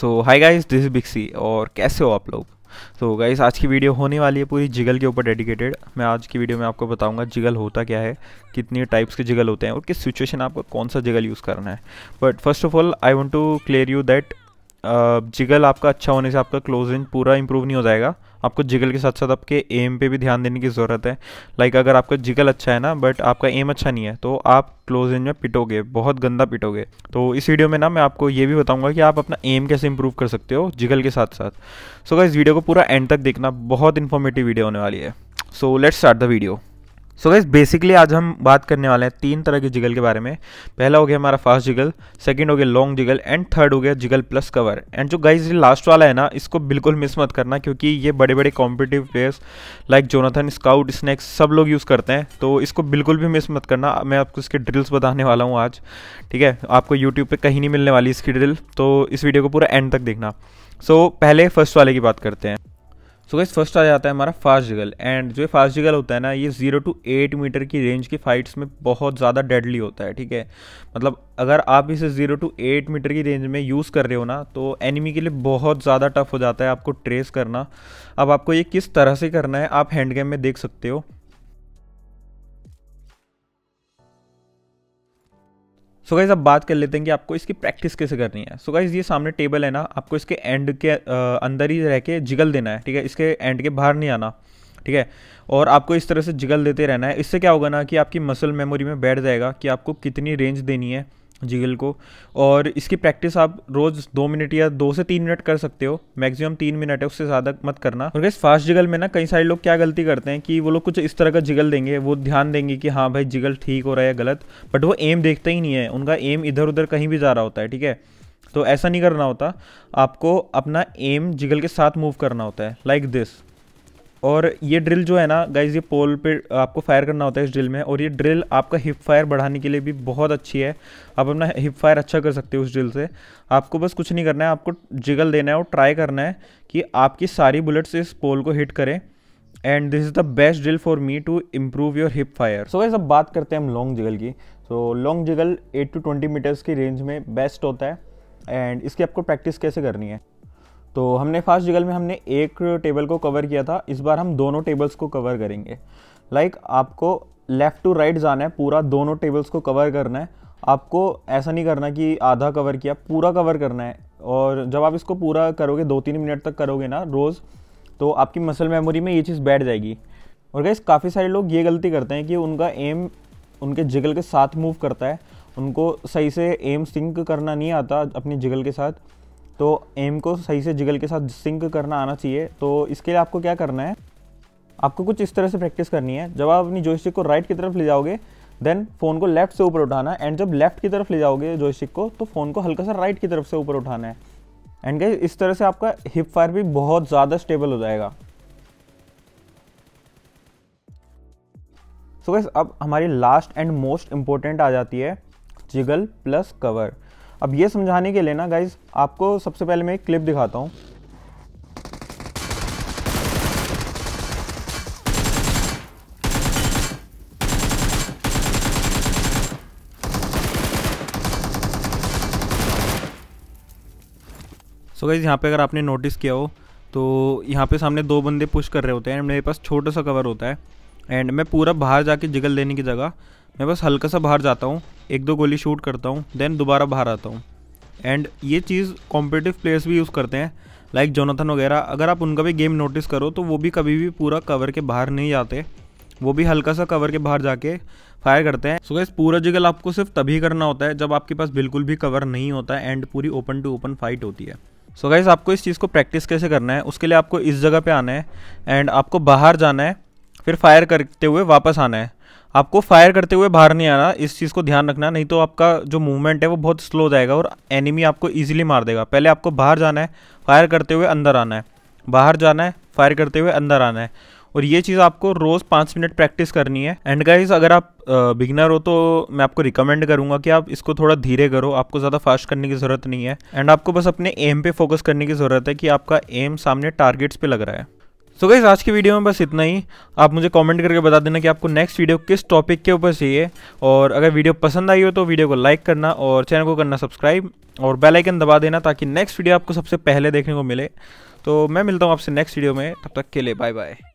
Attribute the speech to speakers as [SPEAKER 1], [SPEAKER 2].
[SPEAKER 1] so hi guys this बिक्सी और कैसे हो आप लोग तो so गाइज आज की वीडियो होने वाली है पूरी जिगल के ऊपर डेडिकेटेड मैं आज की वीडियो में आपको बताऊंगा जिगल होता क्या है कितने टाइप्स के जिगल होते हैं और किस सिचुएशन आपको कौन सा जिगल यूज़ करना है but first of all I want to clear you that jiggle आपका अच्छा होने से आपका क्लोज रेंज पूरा इंप्रूव नहीं हो जाएगा आपको जिगल के साथ साथ आपके एम पे भी ध्यान देने की ज़रूरत है लाइक अगर आपका जिगल अच्छा है ना बट आपका एम अच्छा नहीं है तो आप क्लोज रेंज में पिटोगे बहुत गंदा पिटोगे तो इस वीडियो में ना मैं आपको ये भी बताऊंगा कि आप अपना एम कैसे इंप्रूव कर सकते हो जिगल के साथ साथ सो so, इस वीडियो को पूरा एंड तक देखना बहुत इन्फॉर्मेटिव वीडियो होने वाली है so let's start the video so guys basically आज हम बात करने वाले हैं तीन तरह के जिगल के बारे में पहला हो गया हमारा फास्ट जिगल सेकंड हो गया लॉन्ग जिगल एंड थर्ड हो गया जिगल प्लस कवर एंड जो गाइज लास्ट वाला है ना इसको बिल्कुल मिस मत करना क्योंकि ये बड़े बड़े competitive players like Jonathan Scout Snax सब लोग यूज़ करते हैं तो इसको बिल्कुल भी मिस मत करना मैं आपको इसके ड्रिल्स बताने वाला हूँ आज ठीक है आपको यूट्यूब पर कहीं नहीं मिलने वाली इसकी ड्रिल तो इस वीडियो को पूरा एंड तक देखना सो so, पहले फर्स्ट वाले की बात करते हैं सो गाइस फर्स्ट आ जाता है हमारा फास्ट जिगल एंड जो फास्ट जिगल होता है ना ये जीरो टू एट मीटर की रेंज की फाइट्स में बहुत ज़्यादा डेडली होता है ठीक है मतलब अगर आप इसे जीरो टू एट मीटर की रेंज में यूज़ कर रहे हो ना तो एनिमी के लिए बहुत ज़्यादा टफ हो जाता है आपको ट्रेस करना अब आपको ये किस तरह से करना है आप हैंड गेम में देख सकते हो सो गाइज़ अब बात कर लेते हैं कि आपको इसकी प्रैक्टिस कैसे करनी है सो so गाइज़ ये सामने टेबल है ना आपको इसके एंड के अंदर ही रह के जिगल देना है ठीक है इसके एंड के बाहर नहीं आना ठीक है और आपको इस तरह से जिगल देते रहना है इससे क्या होगा ना कि आपकी मसल मेमोरी में बैठ जाएगा कि आपको कितनी रेंज देनी है जिगल को और इसकी प्रैक्टिस आप रोज़ दो मिनट या दो से तीन मिनट कर सकते हो मैक्सिमम तीन मिनट है उससे ज़्यादा मत करना और गैस फास्ट जिगल में ना कई सारे लोग क्या गलती करते हैं कि वो लोग कुछ इस तरह का जिगल देंगे वो ध्यान देंगे कि हाँ भाई जिगल ठीक हो रहा है गलत बट वो एम देखते ही नहीं है उनका एम इधर उधर कहीं भी जा रहा होता है ठीक है तो ऐसा नहीं करना होता आपको अपना एम जिगल के साथ मूव करना होता है लाइक like दिस और ये ड्रिल जो है ना गाइज ये पोल पे आपको फायर करना होता है इस ड्रिल में और ये ड्रिल आपका हिप फायर बढ़ाने के लिए भी बहुत अच्छी है आप अपना हिप फायर अच्छा कर सकते हो उस ड्रिल से आपको बस कुछ नहीं करना है आपको जिगल देना है और ट्राई करना है कि आपकी सारी बुलेट्स इस पोल को हिट करें and this is the best drill for me to improve your hip fire so वैसे अब बात करते हैं हम लॉन्ग जिगल की so long jiggle eight to twenty metres की रेंज में बेस्ट होता है एंड इसकी आपको प्रैक्टिस कैसे करनी है तो हमने फास्ट जगल में हमने एक टेबल को कवर किया था इस बार हम दोनों टेबल्स को कवर करेंगे लाइक like, आपको लेफ़्ट टू राइट जाना है पूरा दोनों टेबल्स को कवर करना है आपको ऐसा नहीं करना कि आधा कवर किया पूरा कवर करना है और जब आप इसको पूरा करोगे दो तीन मिनट तक करोगे ना रोज़ तो आपकी मसल मेमोरी में ये चीज़ बैठ जाएगी और गैस काफ़ी सारे लोग ये गलती करते हैं कि उनका एम उनके जिगल के साथ मूव करता है उनको सही से एम सिंक करना नहीं आता अपनी जिगल के साथ तो एम को सही से जिगल के साथ सिंक करना आना चाहिए तो इसके लिए आपको क्या करना है आपको कुछ इस तरह से प्रैक्टिस करनी है जब आप अपनी जोस्टिक को राइट की तरफ ले जाओगे देन फ़ोन को लेफ्ट से ऊपर उठाना एंड जब लेफ्ट की तरफ ले जाओगे जोस्टिक को तो फ़ोन को हल्का सा राइट की तरफ से ऊपर उठाना है एंड गई इस तरह से आपका हिप फायर भी बहुत ज़्यादा स्टेबल हो जाएगा सो so गैस अब हमारी लास्ट एंड मोस्ट इम्पोर्टेंट आ जाती है जिगल प्लस कवर अब ये समझाने के लिए ना गाइज आपको सबसे पहले मैं एक क्लिप दिखाता हूँ सो गाइज़ यहाँ पे अगर आपने नोटिस किया हो तो यहाँ पे सामने दो बंदे पुश कर रहे होते हैं मेरे पास छोटा सा कवर होता है एंड मैं पूरा बाहर जाके जिगल लेने की जगह मैं बस हल्का सा बाहर जाता हूँ एक दो गोली शूट करता हूँ देन दोबारा बाहर आता हूँ एंड ये चीज़ कॉम्पिटिटिव प्लेयर्स भी यूज़ करते हैं लाइक जोनाथन वगैरह अगर आप उनका भी गेम नोटिस करो तो वो भी कभी भी पूरा कवर के बाहर नहीं आते वो भी हल्का सा कवर के बाहर जाके फायर करते हैं सो so गैस पूरा जिगल आपको सिर्फ तभी करना होता है जब आपके पास बिल्कुल भी कवर नहीं होता है एंड पूरी ओपन टू ओपन फाइट होती है सो so गैस आपको इस चीज़ को प्रैक्टिस कैसे करना है उसके लिए आपको इस जगह पे आना है एंड आपको बाहर जाना है फिर फायर करते हुए वापस आना है आपको फायर करते हुए बाहर नहीं आना इस चीज़ को ध्यान रखना नहीं तो आपका जो मूवमेंट है वो बहुत स्लो जाएगा और एनिमी आपको ईजिली मार देगा पहले आपको बाहर जाना है फायर करते हुए अंदर आना है बाहर जाना है फायर करते हुए अंदर आना है और ये चीज़ आपको रोज़ पाँच मिनट प्रैक्टिस करनी है एंड गाइज अगर आप बिगनर हो तो मैं आपको रिकमेंड करूँगा कि आप इसको थोड़ा धीरे करो आपको ज़्यादा फास्ट करने की ज़रूरत नहीं है एंड आपको बस अपने एम पे फोकस करने की ज़रूरत है कि आपका एम सामने टारगेट्स पे लग रहा है सो गई आज की वीडियो में बस इतना ही आप मुझे कमेंट करके बता देना कि आपको नेक्स्ट वीडियो किस टॉपिक के ऊपर चाहिए और अगर वीडियो पसंद आई हो तो वीडियो को लाइक करना और चैनल को करना सब्सक्राइब और बेल आइकन दबा देना ताकि नेक्स्ट वीडियो आपको सबसे पहले देखने को मिले तो मैं मिलता हूँ आपसे नेक्स्ट वीडियो में तब तक के लिए बाय बाय